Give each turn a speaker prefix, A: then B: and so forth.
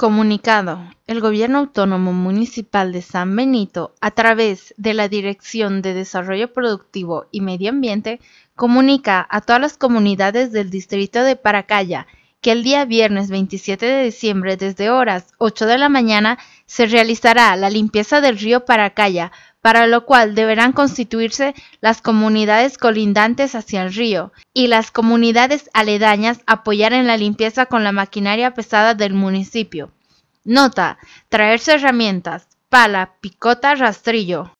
A: Comunicado. El Gobierno Autónomo Municipal de San Benito, a través de la Dirección de Desarrollo Productivo y Medio Ambiente, comunica a todas las comunidades del distrito de Paracaya que el día viernes 27 de diciembre, desde horas 8 de la mañana, se realizará la limpieza del río Paracaya, para lo cual deberán constituirse las comunidades colindantes hacia el río y las comunidades aledañas apoyar en la limpieza con la maquinaria pesada del municipio. Nota, traerse herramientas, pala, picota, rastrillo.